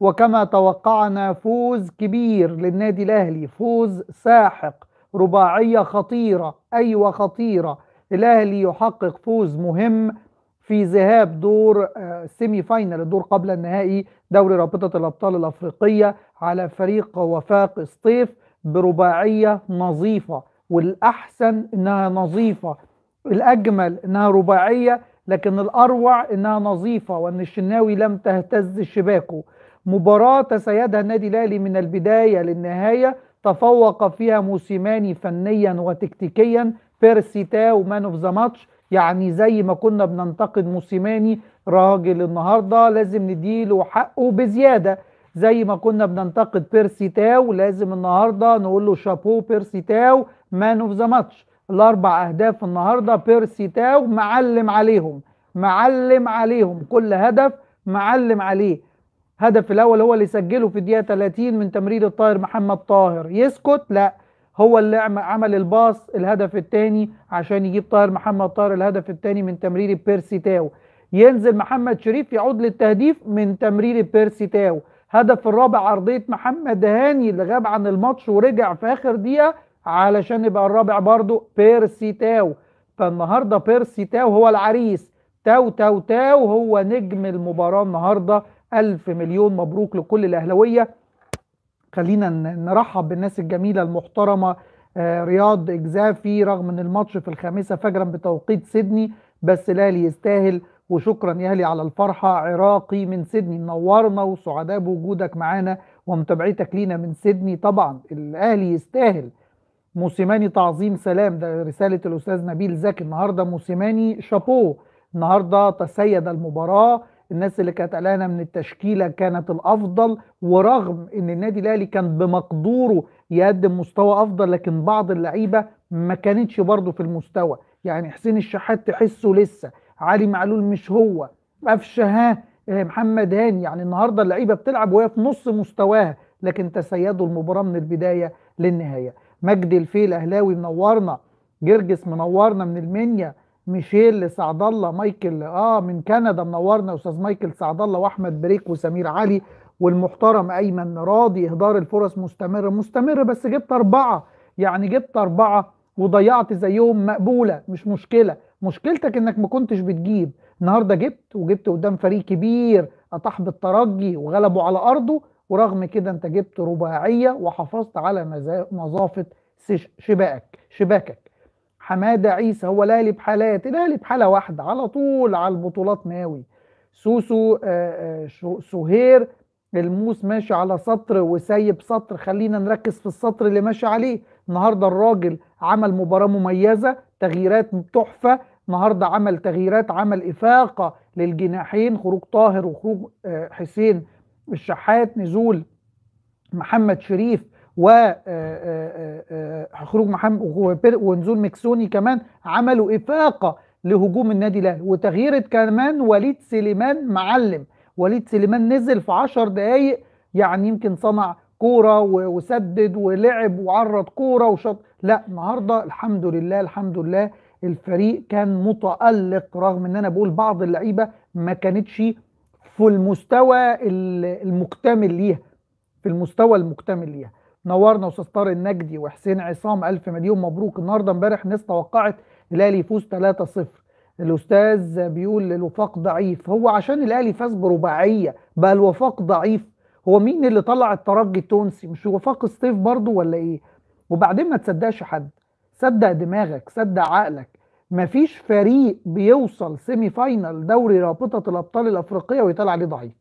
وكما توقعنا فوز كبير للنادي الاهلي فوز ساحق رباعيه خطيره ايوه خطيره الاهلي يحقق فوز مهم في ذهاب دور سيمي آه، فاينل الدور قبل النهائي دوري رابطه الابطال الافريقيه على فريق وفاق سطيف برباعيه نظيفه والاحسن انها نظيفه الاجمل انها رباعيه لكن الاروع انها نظيفه وان الشناوي لم تهتز شباكه مباراة سيدها النادي الأهلي من البداية للنهاية تفوق فيها موسيماني فنيا وتكتيكيا بيرسي تاو مان اوف ذا ماتش يعني زي ما كنا بننتقد موسيماني راجل النهارده لازم نديله حقه بزياده زي ما كنا بننتقد بيرسي تاو لازم النهارده نقول له شابو بيرسي تاو مان اوف ذا ماتش الاربع اهداف النهارده بيرسي تاو معلم عليهم معلم عليهم كل هدف معلم عليه هدف الاول هو اللي سجله في الدقيقه 30 من تمرير الطاهر محمد طاهر يسكت لا هو اللي عمل الباص الهدف الثاني عشان يجيب طاهر محمد طاهر الهدف الثاني من تمرير بيرسي تاو ينزل محمد شريف يعود للتهديف من تمرير بيرسي تاو هدف الرابع عرضيه محمد هاني اللي غاب عن الماتش ورجع في اخر دقيقه علشان يبقى الرابع برضه بيرسي تاو فالنهارده بيرسي تاو هو العريس تاو تاو تاو هو نجم المباراه النهارده ألف مليون مبروك لكل الأهلوية خلينا نرحب بالناس الجميلة المحترمة آه، رياض إجزافي رغم أن الماتش في الخامسة فجرا بتوقيت سيدني بس الأهلي يستاهل وشكرا يا أهلي على الفرحة عراقي من سيدني نورنا وسعداء بوجودك معانا ومتابعتك لينا من سيدني طبعا الأهلي يستاهل موسيماني تعظيم سلام ده رسالة الأستاذ نبيل زكي النهاردة موسيماني شابوه النهاردة تسيد المباراة الناس اللي كانت قلقانه من التشكيله كانت الافضل ورغم ان النادي الاهلي كان بمقدوره يقدم مستوى افضل لكن بعض اللعيبه ما كانتش برضه في المستوى يعني حسين الشحات تحسه لسه علي معلول مش هو قفشه آه، محمد هاني يعني النهارده اللعيبه بتلعب وهي في نص مستواها لكن تسيدوا المباراه من البدايه للنهايه مجدي الفيل اهلاوي منورنا جرجس منورنا من المنيا ميشيل لسعد الله مايكل اه من كندا منورنا استاذ مايكل سعد الله واحمد بريك وسمير علي والمحترم ايمن راضي اهدار الفرص مستمر مستمر بس جبت اربعه يعني جبت اربعه وضيعت زيهم مقبوله مش مشكله مشكلتك انك ما كنتش بتجيب النهارده جبت وجبت قدام فريق كبير اطاح بالترجي وغلبه على ارضه ورغم كده انت جبت رباعيه وحافظت على نظافه شباكك شباكك حماده عيسى هو الاهلي بحالات الاهلي بحاله واحده على طول على البطولات ناوي سوسو آه، آه، سهير الموس ماشي على سطر وسايب سطر خلينا نركز في السطر اللي ماشي عليه النهارده الراجل عمل مباراه مميزه تغييرات تحفه النهارده عمل تغييرات عمل افاقه للجناحين خروج طاهر وخروج آه، حسين الشحات نزول محمد شريف وخروج آه، آه، آه، محمد ونزول مكسوني كمان عملوا إفاقة لهجوم النادي الأهلي وتغيير كمان وليد سليمان معلم وليد سليمان نزل في 10 دقايق يعني يمكن صنع كوره وسدد ولعب وعرض كوره وشط لا النهارده الحمد لله الحمد لله الفريق كان متالق رغم ان انا بقول بعض اللعيبه ما كانتش في المستوى المكتمل ليها في المستوى المكتمل ليها نورنا استاذ طارق النجدي وحسين عصام الف مليون مبروك النهارده امبارح ناس توقعت الاهلي يفوز 3-0 الاستاذ بيقول الوفاق ضعيف هو عشان الاهلي فاز برباعيه بقى الوفاق ضعيف هو مين اللي طلع الترجي التونسي مش وفاق ستيف برضه ولا ايه وبعدين ما تصدقش حد صدق دماغك صدق عقلك مفيش فريق بيوصل سيمي فاينل دوري رابطه الابطال الافريقيه ويطلع عليه ضعيف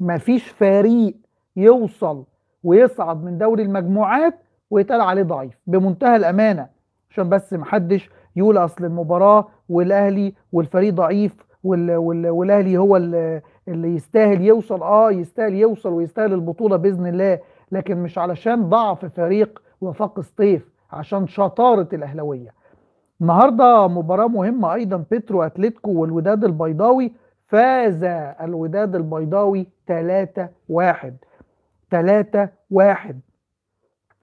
مفيش فريق يوصل ويصعد من دوري المجموعات ويتقال عليه ضعيف بمنتهى الامانه عشان بس محدش يقول اصل المباراه والاهلي والفريق ضعيف وال وال والاهلي هو اللي يستاهل يوصل اه يستاهل يوصل ويستاهل البطوله باذن الله لكن مش علشان ضعف فريق وفاق سطيف عشان شطاره الاهلاويه النهارده مباراه مهمه ايضا بيترو اتلتيكو والوداد البيضاوي فاز الوداد البيضاوي 3-1 3 1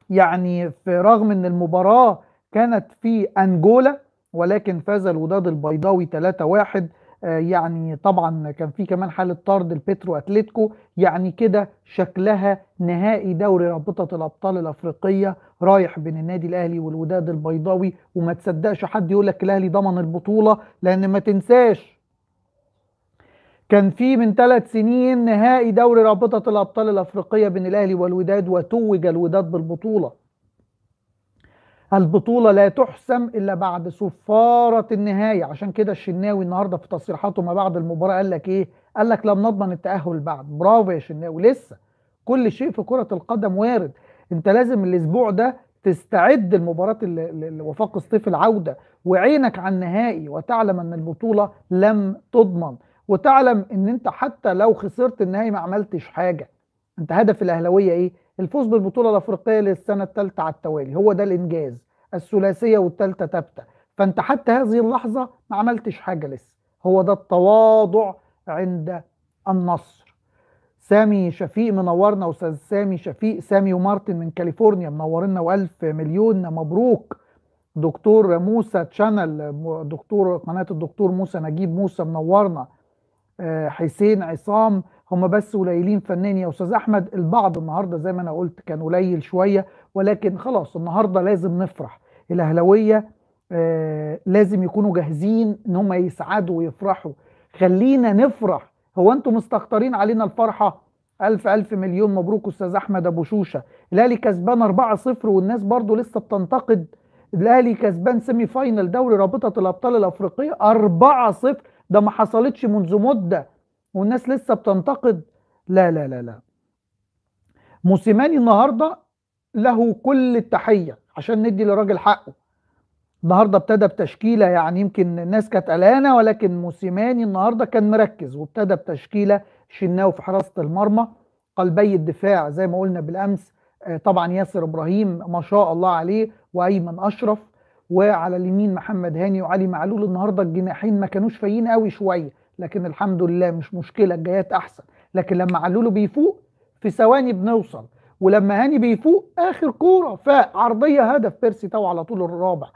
يعني في رغم ان المباراة كانت في انجولا ولكن فاز الوداد البيضاوي 3 1 آه، يعني طبعا كان في كمان حاله طرد البترو اتلتيكو يعني كده شكلها نهائي دوري رابطه الابطال الافريقيه رايح بين النادي الاهلي والوداد البيضاوي وما تصدقش حد يقول لك الاهلي ضمن البطوله لان ما تنساش كان في من ثلاث سنين نهائي دوري رابطة الأبطال الأفريقية بين الأهلي والوداد وتوج الوداد بالبطولة البطولة لا تحسم إلا بعد صفارة النهاية عشان كده الشناوي النهاردة في تصريحاته ما بعد المباراة قال لك إيه قال لك لم نضمن التأهل بعد برافو يا شناوي لسه كل شيء في كرة القدم وارد انت لازم الاسبوع ده تستعد المباراة وفاق الصيف العودة وعينك على النهائي وتعلم ان البطولة لم تضمن وتعلم ان انت حتى لو خسرت النهائي ما عملتش حاجه انت هدف الاهلاويه ايه الفوز بالبطوله الافريقيه للسنه الثالثه على التوالي هو ده الانجاز الثلاثيه والثالثه ثابته فانت حتى هذه اللحظه ما عملتش حاجه لسه هو ده التواضع عند النصر سامي شفيق منورنا استاذ سامي شفيق سامي ومارتن من كاليفورنيا منورنا والف مليون مبروك دكتور موسى تشانل دكتور قناه الدكتور موسى نجيب موسى منورنا آه، حسين عصام هم بس قليلين فنان يا استاذ احمد البعض النهارده زي ما انا قلت كان قليل شويه ولكن خلاص النهارده لازم نفرح الاهلاويه آه، لازم يكونوا جاهزين ان هم يسعدوا ويفرحوا خلينا نفرح هو انتم مستخطرين علينا الفرحه الف الف مليون مبروك استاذ احمد ابو شوشه الاهلي كسبان 4-0 والناس برضو لسه بتنتقد الاهلي كسبان سيمي فاينل دوري رابطه الابطال الافريقيه 4-0 ده ما حصلتش منذ مده والناس لسه بتنتقد لا لا لا لا موسيماني النهارده له كل التحيه عشان ندي للراجل حقه النهارده ابتدى بتشكيله يعني يمكن الناس كانت قلقانه ولكن موسيماني النهارده كان مركز وابتدى بتشكيله شناوي في حراسه المرمى قلبي الدفاع زي ما قلنا بالامس آه، طبعا ياسر ابراهيم ما شاء الله عليه وايمن اشرف وعلى اليمين محمد هاني وعلي معلول النهارده الجناحين ما كانوش فايقين قوي شويه لكن الحمد لله مش مشكله الجايات احسن لكن لما علوله بيفوق في ثواني بنوصل ولما هاني بيفوق اخر كوره فعرضيه هدف بيرسي تو على طول الرابع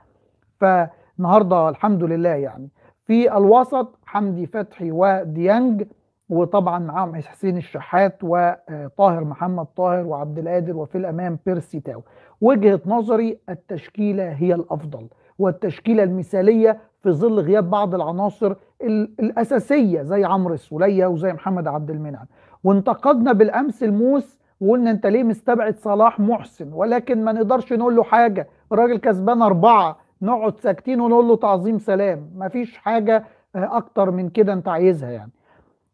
فالنهارده الحمد لله يعني في الوسط حمدي فتحي وديانج وطبعا معاهم حسين الشحات وطاهر آه، محمد طاهر وعبد القادر وفي الامام بيرسي تاو وجهه نظري التشكيله هي الافضل والتشكيله المثاليه في ظل غياب بعض العناصر الاساسيه زي عمرو السوليه وزي محمد عبد المنعم وانتقدنا بالامس الموس وقلنا انت ليه مستبعد صلاح محسن ولكن ما نقدرش نقول له حاجه الراجل كسبان اربعه نقعد ساكتين ونقول له تعظيم سلام مفيش حاجه آه، اكتر من كده انت عايزها يعني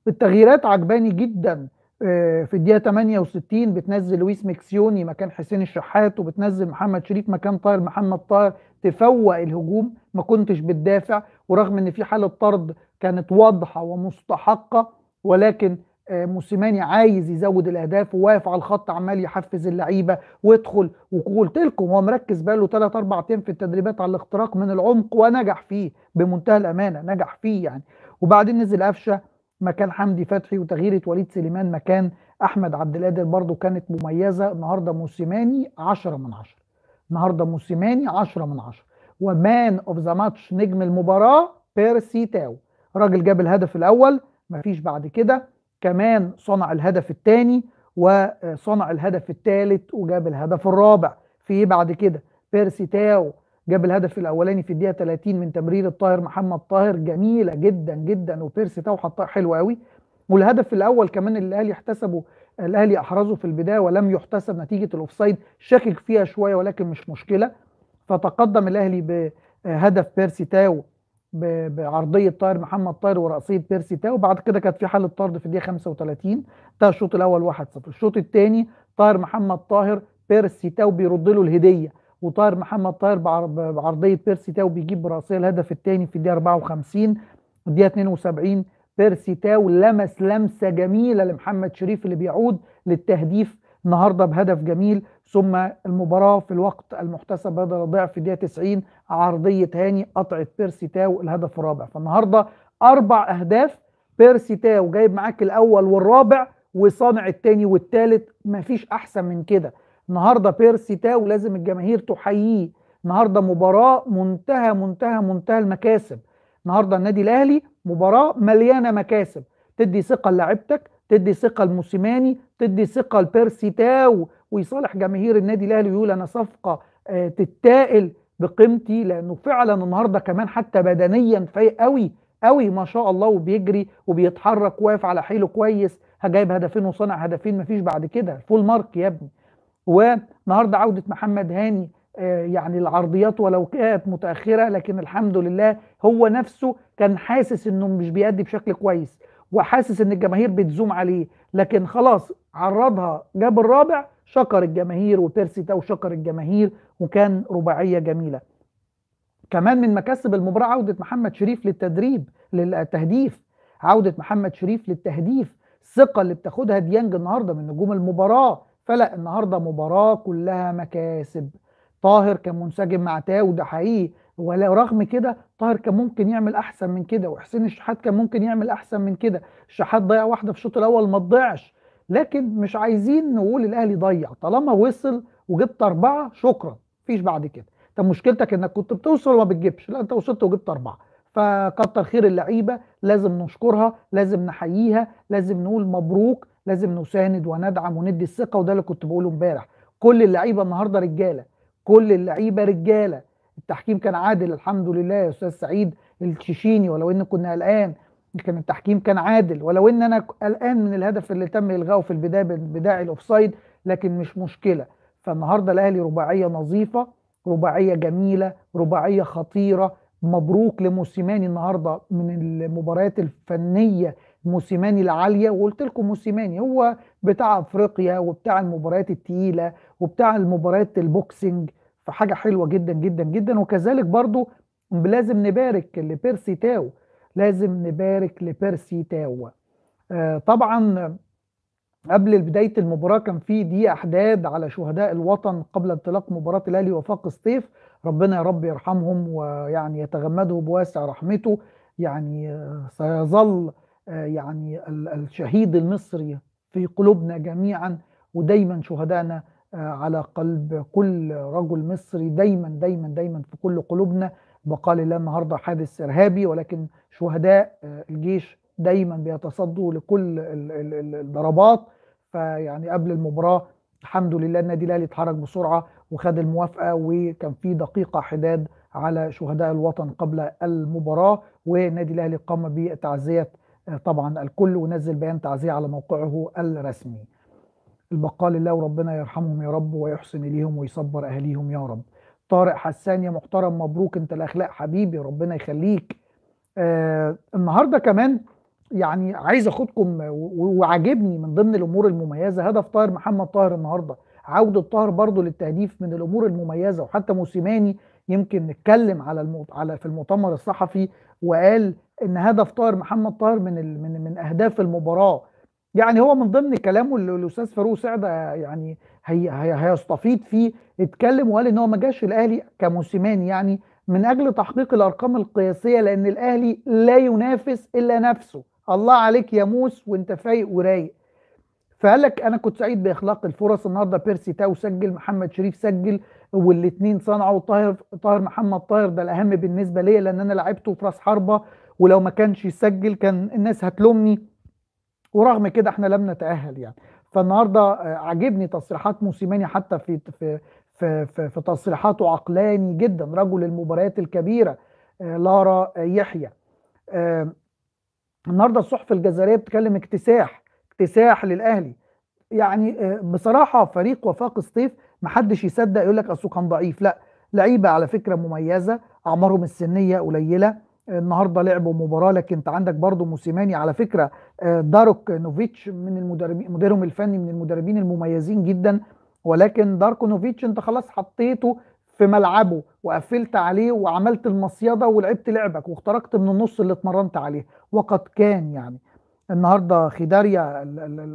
التغييرات عجباني جدا آه، في الدقيقه 68 بتنزل لويس مكسيوني مكان حسين الشحات وبتنزل محمد شريف مكان طاهر محمد طاهر تفوق الهجوم ما كنتش بتدافع ورغم ان في حاله طرد كانت واضحه ومستحقه ولكن آه، موسيماني عايز يزود الاهداف وواقف على الخط عمال يحفز اللعيبه وادخل وقلت لكم هو مركز بقاله ثلاث اربع ايام في التدريبات على الاختراق من العمق ونجح فيه بمنتهى الامانه نجح فيه يعني وبعدين نزل قفشه مكان حمدي فتحي وتغييره وليد سليمان مكان احمد عبد القادر برضو كانت مميزه النهارده موسيماني 10 من 10 النهارده موسيماني 10 من 10 ومان اوف ذا ماتش نجم المباراه بيرسي تاو راجل جاب الهدف الاول مفيش بعد كده كمان صنع الهدف الثاني وصنع الهدف الثالث وجاب الهدف الرابع في إيه بعد كده بيرسي تاو جاب الهدف الاولاني في الدقيقه 30 من تمرير الطاهر محمد طاهر جميله جدا جدا وبيرسي طوحه حلوه قوي والهدف الاول كمان اللي الاهلي احتسبه الاهلي احرزه في البدايه ولم يحتسب نتيجه الاوفسايد شاكك فيها شويه ولكن مش مشكله فتقدم الاهلي بهدف بيرسي تاو بعرضيه طاهر محمد طاهر وراسيه بيرسي تاو بعد كده كانت في حاله طرد في الدقيقه 35 انتهى الشوط الاول 1-0 الشوط الثاني طاهر محمد طاهر بيرسي تاو بيرد له الهديه وطاهر محمد طاهر بعرضيه بيرسي تاو بيجيب براسيه الهدف الثاني في الدقيقه 54 الدقيقه 72 بيرسي تاو لمس لمسه جميله لمحمد شريف اللي بيعود للتهديف النهارده بهدف جميل ثم المباراه في الوقت المحتسب بدل الضيع في الدقيقه 90 عرضيه هاني قطعت بيرسي تاو الهدف الرابع فالنهارده اربع اهداف بيرسي تاو جايب معاك الاول والرابع وصانع الثاني والثالث مفيش احسن من كده النهارده بيرسي تاو لازم الجماهير تحييه النهارده مباراه منتهى منتهى منتهى المكاسب النهارده النادي الاهلي مباراه مليانه مكاسب تدي ثقه للاعيبتك تدي ثقه لموسيماني تدي ثقه لبيرسي تاو ويصالح جماهير النادي الاهلي ويقول انا صفقه آه، تتائل بقيمتي لانه فعلا النهارده كمان حتى بدنيا فايق قوي قوي ما شاء الله وبيجري وبيتحرك واقف على حيله كويس جايب هدفين وصنع هدفين مفيش بعد كده فول مارك يا ابني ونهارده عوده محمد هاني آه، يعني العرضيات ولو كانت متاخره لكن الحمد لله هو نفسه كان حاسس انه مش بيأدي بشكل كويس وحاسس ان الجماهير بتزوم عليه لكن خلاص عرضها جاب الرابع شكر الجماهير وبيرسي تاو شكر الجماهير وكان رباعيه جميله كمان من مكاسب المباراه عوده محمد شريف للتدريب للتهديف عوده محمد شريف للتهديف الثقه اللي بتاخدها ديانج النهارده من نجوم المباراه فلا النهارده مباراه كلها مكاسب طاهر كان منسجم مع تاو ده حقيقي ورغم كده طاهر كان ممكن يعمل احسن من كده وحسين الشحات كان ممكن يعمل احسن من كده الشحات ضيع واحده في الشوط الاول ما تضيعش لكن مش عايزين نقول الاهلي ضيع طالما وصل وجبت اربعه شكرا مفيش بعد كده انت مشكلتك انك كنت بتوصل وما بتجيبش لا انت وصلت وجبت اربعه فكتر خير اللعيبه لازم نشكرها لازم نحييها لازم نقول مبروك لازم نساند وندعم وندي الثقه وده اللي كنت بقوله امبارح كل اللعيبه النهارده رجاله كل اللعيبه رجاله التحكيم كان عادل الحمد لله يا استاذ سعيد الشيشيني ولو ان كنا قلقان لكن التحكيم كان عادل ولو ان انا قلقان من الهدف اللي تم الغاءه في البدايه بداعي الاوفسايد لكن مش مشكله فالنهارده الاهلي رباعيه نظيفه رباعيه جميله رباعيه خطيره مبروك لموسيماني النهارده من المباريات الفنيه موسيماني العاليه وقلت لكم موسيماني هو بتاع افريقيا وبتاع المباريات التقيله وبتاع المباريات البوكسنج فحاجه حلوه جدا جدا جدا وكذلك برضو لازم نبارك لبيرسي تاو لازم نبارك لبيرسي تاو آه طبعا قبل بدايه المباراه كان في دي احداد على شهداء الوطن قبل انطلاق مباراه الاهلي وفاق الصيف ربنا يا رب يرحمهم ويعني يتغمده بواسع رحمته يعني آه، سيظل آه، يعني الشهيد المصري في قلوبنا جميعا ودايما شهدانا آه، على قلب كل رجل مصري دايما دايما دايما في كل قلوبنا بقال الله النهارده حادث ارهابي ولكن شهداء آه، الجيش دايما بيتصدوا لكل الضربات فيعني قبل المباراه الحمد لله النادي الاهلي اتحرك بسرعه وخد الموافقه وكان في دقيقه حداد على شهداء الوطن قبل المباراه والنادي الاهلي قام بتعزيه آه، طبعا الكل ونزل بيان تعزيه على موقعه الرسمي البقال الله وربنا يرحمهم يا رب ويحسن اليهم ويصبر اهاليهم يا رب طارق حسان يا محترم مبروك انت الاخلاق حبيبي ربنا يخليك آه النهارده كمان يعني عايز اخدكم وعاجبني من ضمن الامور المميزه هدف طاهر محمد طاهر النهارده عوده طاهر برضه للتهديف من الامور المميزه وحتى موسيماني يمكن نتكلم على المو... على في المؤتمر الصحفي وقال ان هدف طاهر محمد طاهر من من من اهداف المباراه يعني هو من ضمن كلامه اللي الاستاذ فاروق سعد يعني هي هي هيستفيض فيه اتكلم وقال ان هو ما جاش الاهلي كموسيماني يعني من اجل تحقيق الارقام القياسيه لان الاهلي لا ينافس الا نفسه الله عليك يا موس وانت فايق ورايق فقال لك انا كنت سعيد باخلاق الفرص النهارده بيرسي تاو سجل محمد شريف سجل والاثنين صنعوا طاهر طاهر محمد طاهر ده الاهم بالنسبه ليا لان انا لعبته في راس حربه ولو ما كانش يسجل كان الناس هتلومني ورغم كده احنا لم نتاهل يعني فالنهارده آه، عجبني تصريحات موسيماني حتى في في في, في, في تصريحاته عقلاني جدا رجل المباريات الكبيره آه، لارا آه، يحيى النهارده الصحف الجزائريه بتتكلم اكتساح اكتساح للاهلي يعني بصراحه فريق وفاق الصيف محدش يصدق يقول لك اصله كان ضعيف لا لعيبه على فكره مميزه اعمارهم السنيه قليله النهارده لعبوا مباراه لكن انت عندك برضو موسيماني على فكره آه، داروك نوفيتش من المدربين مديرهم الفني من المدربين المميزين جدا ولكن داركو نوفيتش انت خلاص حطيته في ملعبه وقفلت عليه وعملت المصيده ولعبت لعبك واخترقت من النص اللي اتمرنت عليه وقد كان يعني النهارده خداريا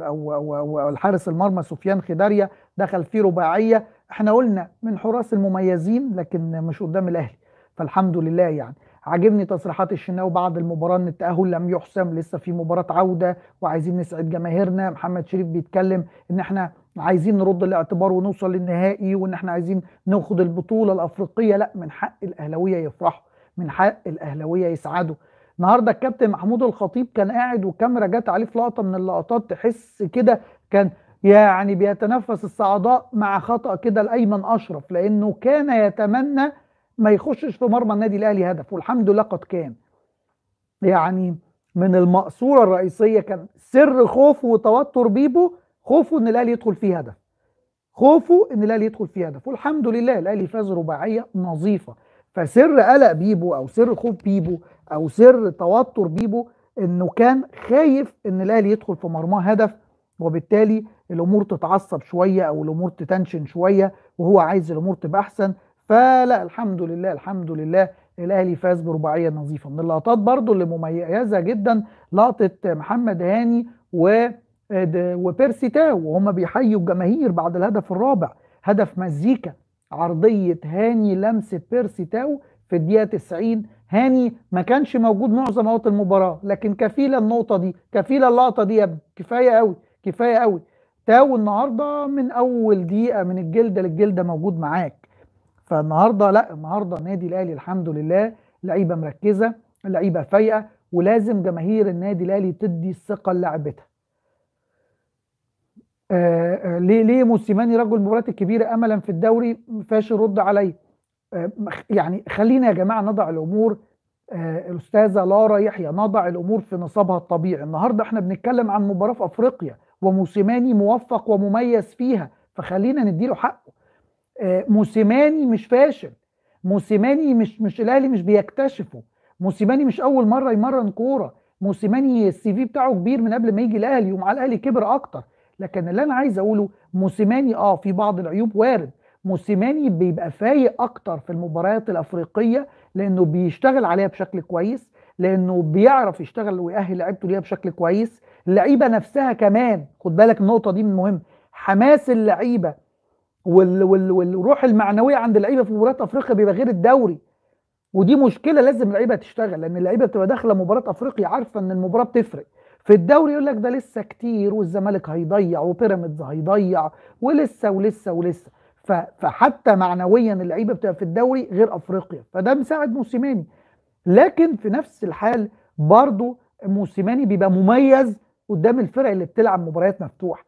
او الحارس المرمى سفيان خداريا دخل فيه رباعيه احنا قلنا من حراس المميزين لكن مش قدام الاهلي فالحمد لله يعني عاجبني تصريحات الشناوي بعد المباراه ان التاهل لم يحسم لسه في مباراه عوده وعايزين نسعد جماهيرنا محمد شريف بيتكلم ان احنا عايزين نرد الاعتبار ونوصل للنهائي وان احنا عايزين ناخد البطوله الافريقيه لا من حق الاهلاويه يفرحوا من حق الاهلاويه يسعدوا النهارده الكابتن محمود الخطيب كان قاعد والكاميرا جت عليه في لقطه من اللقطات تحس كده كان يعني بيتنفس الصعداء مع خطا كده لايمن اشرف لانه كان يتمنى ما يخشش في مرمى النادي الاهلي هدف والحمد لله قد كان يعني من المقصوره الرئيسيه كان سر خوفه وتوتر بيبو خوفه ان الاهلي يدخل فيه هدف خوفه ان الاهلي يدخل فيه هدف والحمد لله الاهلي فاز رباعيه نظيفه فسر قلق بيبو او سر خوف بيبو او سر توتر بيبو انه كان خايف ان الاهلي يدخل في مرماه هدف وبالتالي الامور تتعصب شويه او الامور تتنشن شويه وهو عايز الامور تبقى احسن فلا الحمد لله الحمد لله الاهلي فاز برباعيه نظيفه من اللقطات برضو اللي مميزه جدا لقطه محمد هاني و آه، وبيرسي تاو وهم بيحيوا الجماهير بعد الهدف الرابع هدف مزيكا عرضيه هاني لمسه بيرسي تاو في الدقيقه 90 هاني ما كانش موجود معظم اوقات المباراه لكن كفيله النقطه دي كفيله اللقطه دي يا ابني كفايه قوي كفايه قوي تاو النهارده من اول دقيقه من الجلده للجلده موجود معاك فالنهارده لا النهارده النادي الاهلي الحمد لله لعيبه مركزه لعيبه فايقه ولازم جماهير النادي الاهلي تدي الثقه للاعبتها آه, آه، ليه ليه موسيماني رجل المباريات الكبيره املا في الدوري ما فيهاش رد عليه آه يعني خلينا يا جماعه نضع الامور آه الاستاذه لارا يحيى نضع الامور في نصابها الطبيعي النهارده احنا بنتكلم عن مباراه في افريقيا وموسيماني موفق ومميز فيها فخلينا نديله حقه آه، موسيماني مش فاشل موسيماني مش مش الاهلي مش بيكتشفه موسيماني مش اول مره يمرن كوره موسيماني السي في بتاعه كبير من قبل ما يجي الاهلي ومع الاهلي كبر اكتر لكن اللي انا عايز اقوله موسيماني اه في بعض العيوب وارد موسيماني بيبقى فايق اكتر في المباريات الافريقيه لانه بيشتغل عليها بشكل كويس لانه بيعرف يشتغل ويأهل لعيبته ليها بشكل كويس اللعيبه نفسها كمان خد بالك النقطه دي من مهم حماس اللعيبه وال وال والروح المعنويه عند اللعيبه في مباريات افريقيا بيبقى غير الدوري ودي مشكله لازم اللعيبه تشتغل لان اللعيبه بتبقى داخله مباراه افريقيا عارفه ان المباراه بتفرق في الدوري يقول لك ده لسه كتير والزمالك هيضيع وبيراميدز هيضيع ولسه ولسه ولسه فحتى معنويا اللعيبه بتبقى في الدوري غير افريقيا فده مساعد موسيماني لكن في نفس الحال برضه موسيماني بيبقى مميز قدام الفرق اللي بتلعب مباريات مفتوحه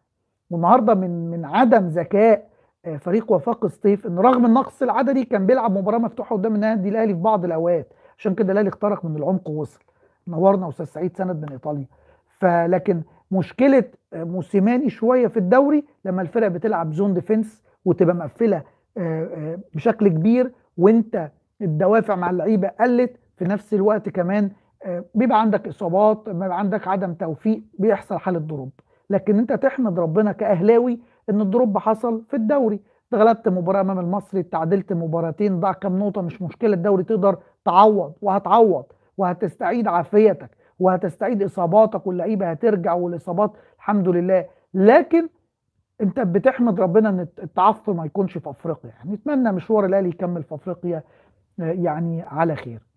والنهارده من من عدم ذكاء آه، فريق وفاق الصيف انه رغم النقص العددي كان بيلعب مباراه مفتوحه قدام النادي الاهلي في بعض الاوقات عشان كده الاهلي اخترق من العمق ووصل نورنا استاذ سعيد سند من ايطاليا فلكن مشكله آه، موسيماني شويه في الدوري لما الفرق بتلعب زون ديفنس وتبقى مقفله آه، بشكل كبير وانت الدوافع مع اللعيبه قلت في نفس الوقت كمان بيبقى عندك اصابات بيبقى عندك عدم توفيق بيحصل حاله ضروب لكن انت تحمد ربنا كاهلاوي ان الدروب حصل في الدوري اتغلبت مباراه امام المصري اتعادلت مباراتين ضاع كام نقطه مش مشكله الدوري تقدر تعوض وهتعوض وهتستعيد عافيتك وهتستعيد اصاباتك واللعيبه هترجع والاصابات الحمد لله لكن انت بتحمد ربنا ان التعثر ما يكونش في افريقيا يعني نتمنى مشوار الاهلي يكمل في افريقيا آه، يعني على خير